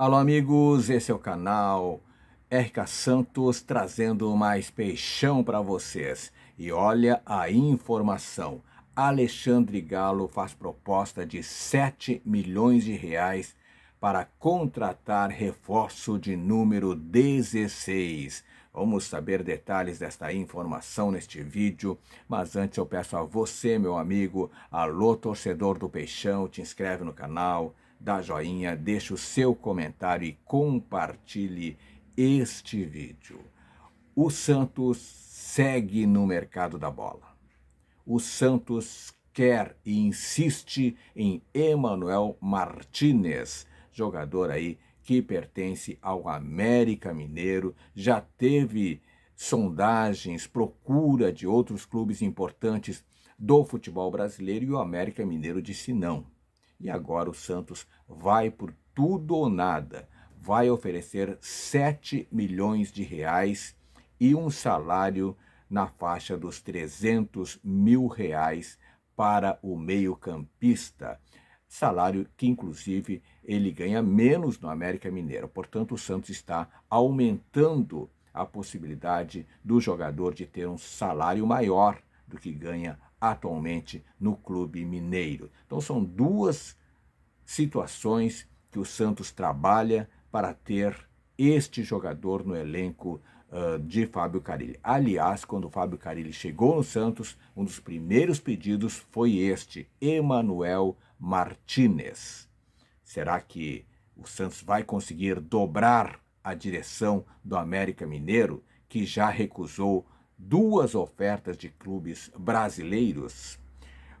Alô, amigos, esse é o canal RK Santos trazendo mais peixão para vocês. E olha a informação: Alexandre Galo faz proposta de 7 milhões de reais para contratar reforço de número 16. Vamos saber detalhes desta informação neste vídeo, mas antes eu peço a você, meu amigo, alô torcedor do Peixão, te inscreve no canal, dá joinha, deixe o seu comentário e compartilhe este vídeo. O Santos segue no mercado da bola. O Santos quer e insiste em Emanuel Martinez, jogador aí que pertence ao América Mineiro, já teve sondagens, procura de outros clubes importantes do futebol brasileiro e o América Mineiro disse não. E agora o Santos vai por tudo ou nada. Vai oferecer 7 milhões de reais e um salário na faixa dos 300 mil reais para o meio-campista. Salário que, inclusive, ele ganha menos no América Mineiro. Portanto, o Santos está aumentando a possibilidade do jogador de ter um salário maior do que ganha atualmente no Clube Mineiro. Então são duas situações que o Santos trabalha para ter este jogador no elenco uh, de Fábio Carilli. Aliás, quando o Fábio Carilli chegou no Santos, um dos primeiros pedidos foi este, Emanuel Martinez. Será que o Santos vai conseguir dobrar a direção do América Mineiro, que já recusou duas ofertas de clubes brasileiros,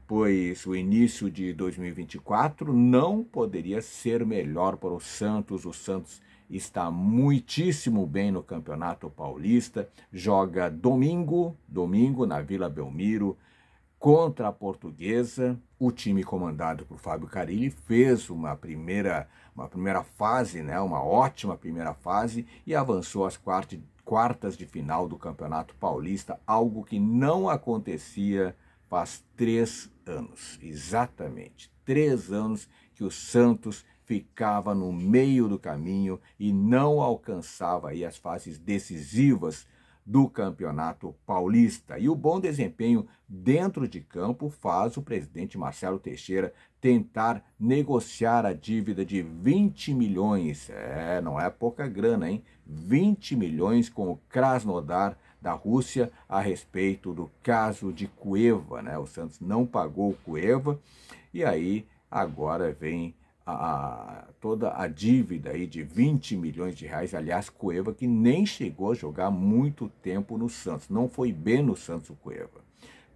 pois o início de 2024 não poderia ser melhor para o Santos. O Santos está muitíssimo bem no Campeonato Paulista, joga domingo, domingo na Vila Belmiro contra a Portuguesa. O time comandado por Fábio Carilli fez uma primeira, uma primeira fase, né, uma ótima primeira fase e avançou às quartas quartas de final do Campeonato Paulista, algo que não acontecia faz três anos, exatamente três anos que o Santos ficava no meio do caminho e não alcançava as fases decisivas do Campeonato Paulista. E o bom desempenho dentro de campo faz o presidente Marcelo Teixeira tentar negociar a dívida de 20 milhões. É, não é pouca grana, hein? 20 milhões com o Krasnodar da Rússia a respeito do caso de Cueva, né? O Santos não pagou o Cueva e aí agora vem a, toda a dívida aí de 20 milhões de reais. Aliás, Cueva que nem chegou a jogar muito tempo no Santos. Não foi bem no Santos o Cueva.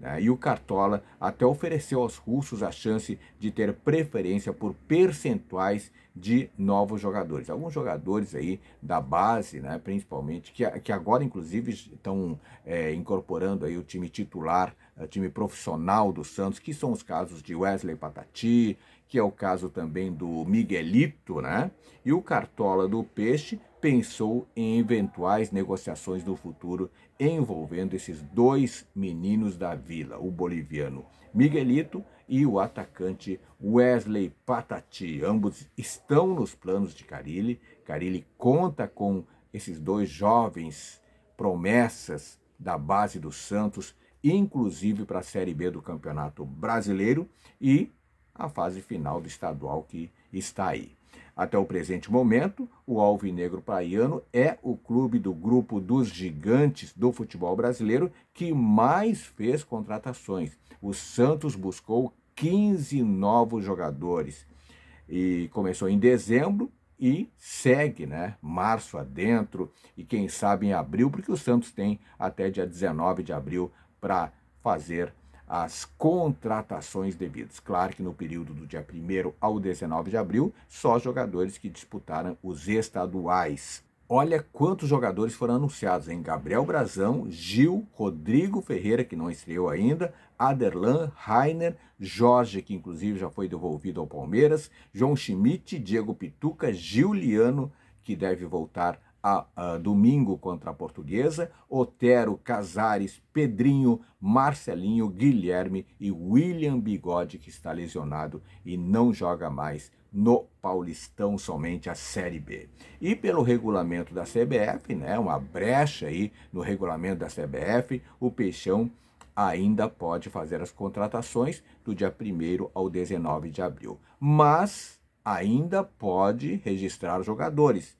Né? E o Cartola até ofereceu aos russos a chance de ter preferência por percentuais de novos jogadores. Alguns jogadores aí da base, né, principalmente, que, que agora inclusive estão é, incorporando aí o time titular, o time profissional do Santos, que são os casos de Wesley Patati, que é o caso também do Miguelito, né? E o Cartola do Peixe pensou em eventuais negociações do futuro envolvendo esses dois meninos da vila, o boliviano Miguelito e o atacante Wesley Patati. Ambos estão nos planos de Carilli. Carilli conta com esses dois jovens promessas da base do Santos, inclusive para a Série B do Campeonato Brasileiro, e a fase final do estadual que está aí. Até o presente momento, o Alvinegro Praiano é o clube do grupo dos gigantes do futebol brasileiro que mais fez contratações. O Santos buscou 15 novos jogadores e começou em dezembro e segue, né? Março adentro e quem sabe em abril, porque o Santos tem até dia 19 de abril para fazer as contratações devidas. Claro que no período do dia 1 ao 19 de abril, só jogadores que disputaram os estaduais. Olha quantos jogadores foram anunciados, em Gabriel Brazão, Gil, Rodrigo Ferreira, que não estreou ainda, Aderlan, Rainer, Jorge, que inclusive já foi devolvido ao Palmeiras, João Schmidt, Diego Pituca, Giuliano, que deve voltar a, a, domingo contra a Portuguesa, Otero, Casares, Pedrinho, Marcelinho, Guilherme e William Bigode, que está lesionado e não joga mais no Paulistão somente a Série B. E pelo regulamento da CBF, né, uma brecha aí no regulamento da CBF, o Peixão ainda pode fazer as contratações do dia 1 ao 19 de abril, mas ainda pode registrar jogadores.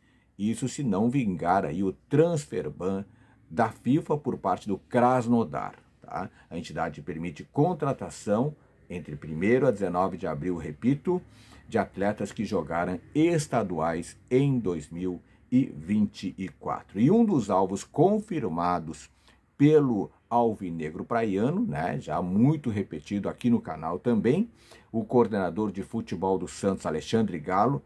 Isso se não vingar aí o transfer ban da FIFA por parte do Krasnodar. Tá? A entidade permite contratação entre 1 a 19 de abril, repito, de atletas que jogaram estaduais em 2024. E um dos alvos confirmados pelo Alvinegro Praiano, né, já muito repetido aqui no canal também, o coordenador de futebol do Santos, Alexandre Galo,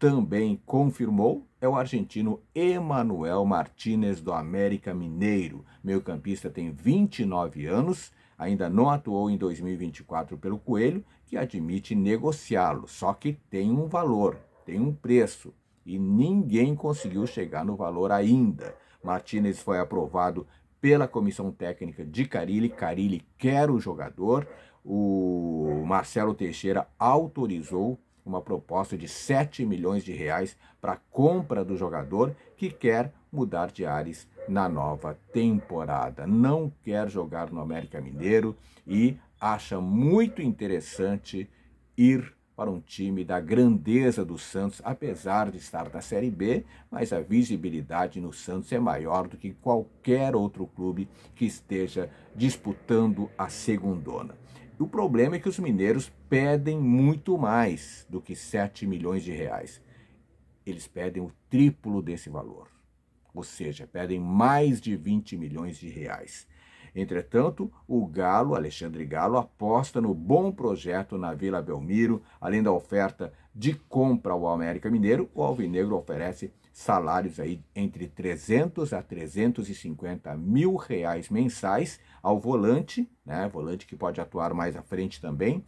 também confirmou é o argentino Emanuel Martinez do América Mineiro. Meio-campista tem 29 anos, ainda não atuou em 2024 pelo Coelho, que admite negociá-lo, só que tem um valor, tem um preço, e ninguém conseguiu chegar no valor ainda. Martinez foi aprovado pela comissão técnica de Carilli. Carilli quer o jogador. O Marcelo Teixeira autorizou uma proposta de 7 milhões de reais para compra do jogador que quer mudar de ares na nova temporada. Não quer jogar no América Mineiro e acha muito interessante ir para um time da grandeza do Santos, apesar de estar na Série B, mas a visibilidade no Santos é maior do que qualquer outro clube que esteja disputando a segundona. O problema é que os mineiros pedem muito mais do que 7 milhões de reais. Eles pedem o triplo desse valor, ou seja, pedem mais de 20 milhões de reais. Entretanto, o Galo, Alexandre Galo, aposta no bom projeto na Vila Belmiro, além da oferta de compra ao América Mineiro, o Alvinegro oferece salários aí entre 300 a 350 mil reais mensais ao volante, né? Volante que pode atuar mais à frente também,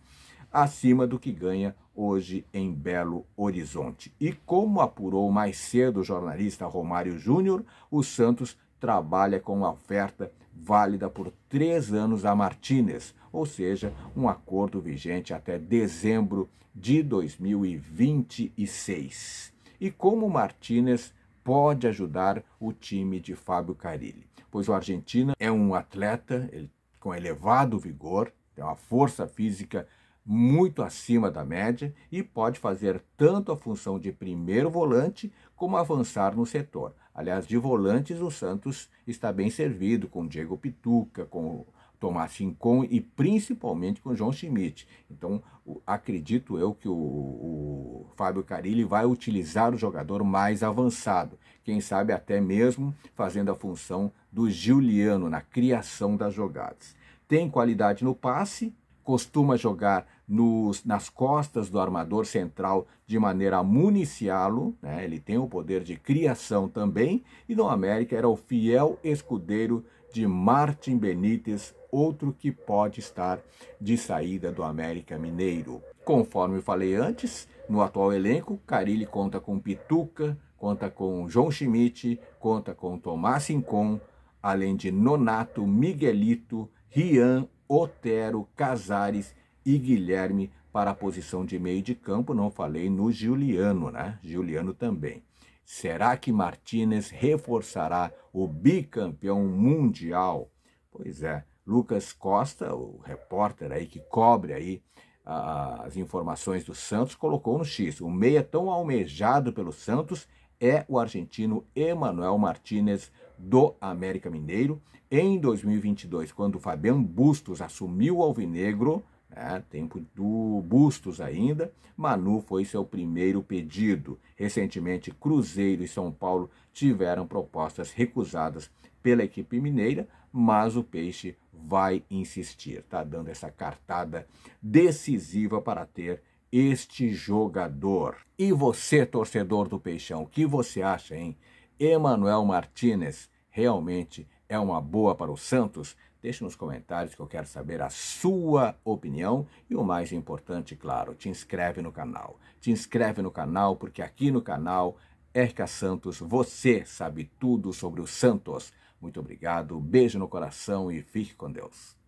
acima do que ganha hoje em Belo Horizonte. E como apurou mais cedo o jornalista Romário Júnior, o Santos trabalha com uma oferta válida por três anos a Martínez, ou seja, um acordo vigente até dezembro de 2026. E como Martínez pode ajudar o time de Fábio Carilli? Pois o argentino é um atleta ele, com elevado vigor, tem uma força física muito acima da média e pode fazer tanto a função de primeiro volante como avançar no setor. Aliás, de volantes, o Santos está bem servido com Diego Pituca, com Tomás Rincon e principalmente com João Schmidt. Então, acredito eu que o, o, Fábio Carilli vai utilizar o jogador mais avançado, quem sabe até mesmo fazendo a função do Giuliano na criação das jogadas. Tem qualidade no passe, costuma jogar nos, nas costas do armador central de maneira a municiá-lo, né? ele tem o poder de criação também, e no América era o fiel escudeiro de Martin Benítez, outro que pode estar de saída do América Mineiro. Conforme falei antes, no atual elenco, Carilli conta com Pituca, conta com João Schmidt, conta com Tomás Sincon, além de Nonato, Miguelito, Rian, Otero, Casares e Guilherme para a posição de meio de campo. Não falei no Juliano, né? Juliano também. Será que Martinez reforçará o bicampeão mundial? Pois é, Lucas Costa, o repórter aí que cobre aí as informações do Santos, colocou no X. O meia tão almejado pelo Santos é o argentino Emanuel Martinez, do América Mineiro. Em 2022, quando o Fabiano Bustos assumiu o Alvinegro, é, tempo do Bustos ainda, Manu foi seu primeiro pedido. Recentemente, Cruzeiro e São Paulo tiveram propostas recusadas pela equipe mineira, mas o Peixe vai insistir. Está dando essa cartada decisiva para ter este jogador. E você, torcedor do Peixão, o que você acha, hein? Emanuel Martinez realmente é uma boa para o Santos? Deixe nos comentários que eu quero saber a sua opinião e o mais importante, claro, te inscreve no canal. Te inscreve no canal porque aqui no canal Erika Santos, você sabe tudo sobre o Santos. Muito obrigado, beijo no coração e fique com Deus.